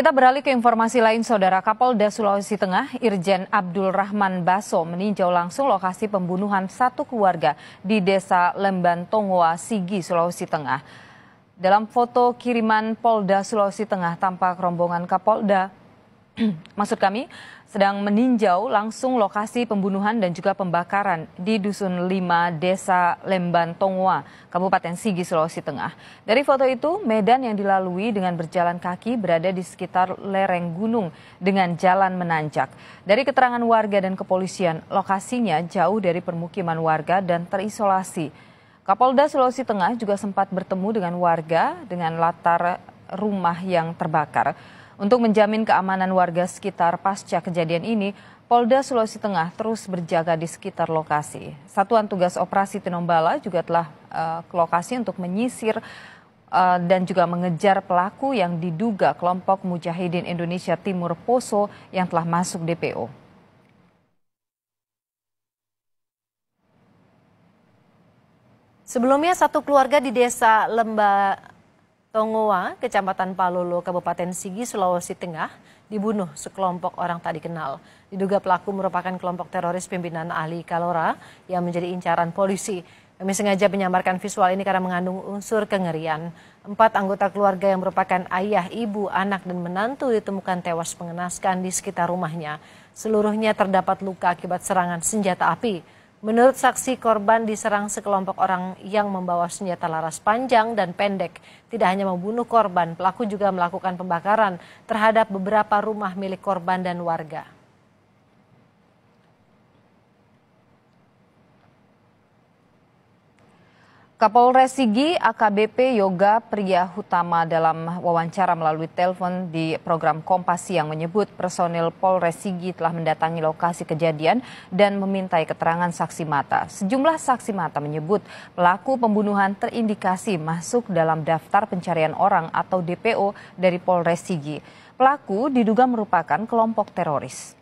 Kita beralih ke informasi lain, Saudara Kapolda Sulawesi Tengah, Irjen Abdul Rahman Baso meninjau langsung lokasi pembunuhan satu keluarga di Desa Lemban Tongoa, Sigi, Sulawesi Tengah. Dalam foto kiriman Polda Sulawesi Tengah tampak rombongan Kapolda, maksud kami, sedang meninjau langsung lokasi pembunuhan dan juga pembakaran di Dusun 5 Desa Lemban Tongwa, Kabupaten Sigi, Sulawesi Tengah. Dari foto itu, medan yang dilalui dengan berjalan kaki berada di sekitar lereng gunung dengan jalan menanjak. Dari keterangan warga dan kepolisian, lokasinya jauh dari permukiman warga dan terisolasi. Kapolda Sulawesi Tengah juga sempat bertemu dengan warga dengan latar rumah yang terbakar. Untuk menjamin keamanan warga sekitar pasca kejadian ini, Polda Sulawesi Tengah terus berjaga di sekitar lokasi. Satuan Tugas Operasi Tinombala juga telah uh, ke lokasi untuk menyisir uh, dan juga mengejar pelaku yang diduga kelompok Mujahidin Indonesia Timur Poso yang telah masuk DPO. Sebelumnya satu keluarga di desa Lembah Tongowa, Kecamatan Palolo, Kabupaten Sigi, Sulawesi Tengah, dibunuh sekelompok orang tak dikenal. Diduga pelaku merupakan kelompok teroris pimpinan Ali Kalora yang menjadi incaran polisi. Kami sengaja menyamarkan visual ini karena mengandung unsur kengerian. Empat anggota keluarga yang merupakan ayah, ibu, anak, dan menantu ditemukan tewas mengenaskan di sekitar rumahnya. Seluruhnya terdapat luka akibat serangan senjata api. Menurut saksi, korban diserang sekelompok orang yang membawa senjata laras panjang dan pendek. Tidak hanya membunuh korban, pelaku juga melakukan pembakaran terhadap beberapa rumah milik korban dan warga. Kapolres Sigi AKBP Yoga Priya Hutama dalam wawancara melalui telepon di program Kompas yang menyebut personil Polres Sigi telah mendatangi lokasi kejadian dan memintai keterangan saksi mata. Sejumlah saksi mata menyebut pelaku pembunuhan terindikasi masuk dalam daftar pencarian orang atau DPO dari Polres Sigi. Pelaku diduga merupakan kelompok teroris.